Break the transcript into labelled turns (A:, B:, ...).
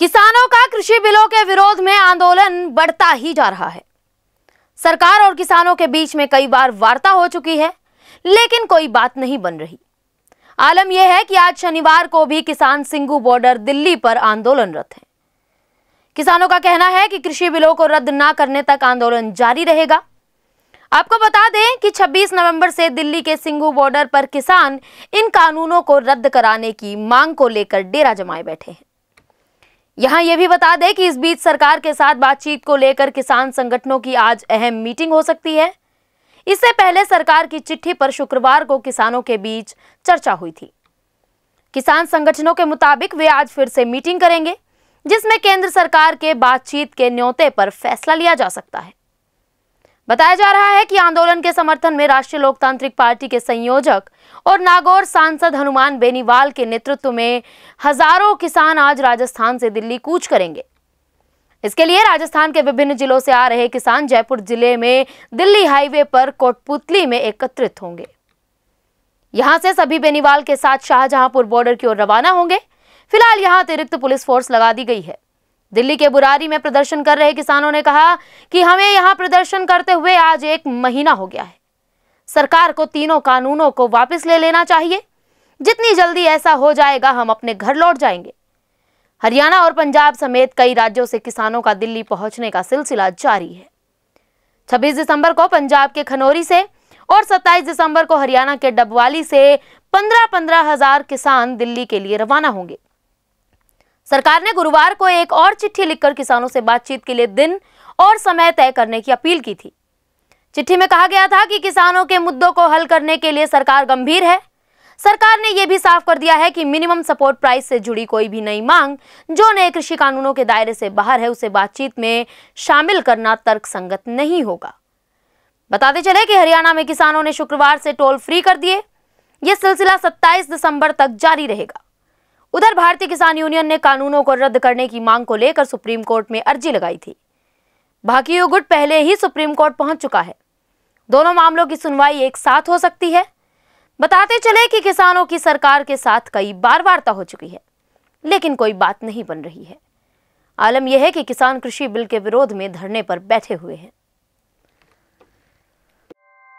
A: किसानों का कृषि बिलों के विरोध में आंदोलन बढ़ता ही जा रहा है सरकार और किसानों के बीच में कई बार वार्ता हो चुकी है लेकिन कोई बात नहीं बन रही आलम यह है कि आज शनिवार को भी किसान सिंगू बॉर्डर दिल्ली पर आंदोलनरत हैं किसानों का कहना है कि कृषि बिलों को रद्द ना करने तक आंदोलन जारी रहेगा आपको बता दें कि 26 नवंबर से दिल्ली के सिंगू बॉर्डर पर किसान इन कानूनों को रद्द कराने की मांग को लेकर डेरा जमाए बैठे हैं यहां यह भी बता दें कि इस बीच सरकार के साथ बातचीत को लेकर किसान संगठनों की आज अहम मीटिंग हो सकती है इससे पहले सरकार की चिट्ठी पर शुक्रवार को किसानों के बीच चर्चा हुई थी किसान संगठनों के मुताबिक वे आज फिर से मीटिंग करेंगे जिसमें केंद्र सरकार के बातचीत के न्योते पर फैसला लिया जा सकता है बताया जा रहा है कि आंदोलन के समर्थन में राष्ट्रीय लोकतांत्रिक पार्टी के संयोजक और नागौर सांसद हनुमान बेनीवाल के नेतृत्व में हजारों किसान आज राजस्थान से दिल्ली कूच करेंगे इसके लिए राजस्थान के विभिन्न जिलों से आ रहे किसान जयपुर जिले में दिल्ली हाईवे पर कोटपुतली में एकत्रित होंगे यहां से सभी बेनीवाल के साथ शाहजहांपुर बॉर्डर की ओर रवाना होंगे फिलहाल यहां अतिरिक्त पुलिस फोर्स लगा दी गई है दिल्ली के बुरारी में प्रदर्शन कर रहे किसानों ने कहा कि हमें यहां प्रदर्शन करते हुए आज एक महीना हो गया है सरकार को तीनों कानूनों को वापस ले लेना चाहिए जितनी जल्दी ऐसा हो जाएगा हम अपने घर लौट जाएंगे हरियाणा और पंजाब समेत कई राज्यों से किसानों का दिल्ली पहुंचने का सिलसिला जारी है 26 दिसंबर को पंजाब के खनौरी से और 27 दिसंबर को हरियाणा के डबवाली से पंद्रह पंद्रह हजार किसान दिल्ली के लिए रवाना होंगे सरकार ने गुरुवार को एक और चिट्ठी लिखकर किसानों से बातचीत के लिए दिन और समय तय करने की अपील की थी चिट्ठी में कहा गया था कि किसानों के मुद्दों को हल करने के लिए सरकार गंभीर है सरकार ने यह भी साफ कर दिया है कि मिनिमम सपोर्ट प्राइस से जुड़ी कोई भी नई मांग जो नए कृषि कानूनों के दायरे से बाहर है उसे बातचीत में शामिल करना तर्कसंगत नहीं होगा बताते चले कि हरियाणा में किसानों ने शुक्रवार से टोल फ्री कर दिए यह सिलसिला 27 दिसंबर तक जारी रहेगा उधर भारतीय किसान यूनियन ने कानूनों को रद्द करने की मांग को लेकर सुप्रीम कोर्ट में अर्जी लगाई थी भाकियो गुट पहले ही सुप्रीम कोर्ट पहुंच चुका है दोनों मामलों की सुनवाई एक साथ हो सकती है बताते चले कि किसानों की सरकार के साथ कई बार वार्ता हो चुकी है लेकिन कोई बात नहीं बन रही है आलम यह है कि किसान कृषि बिल के विरोध में धरने पर बैठे हुए हैं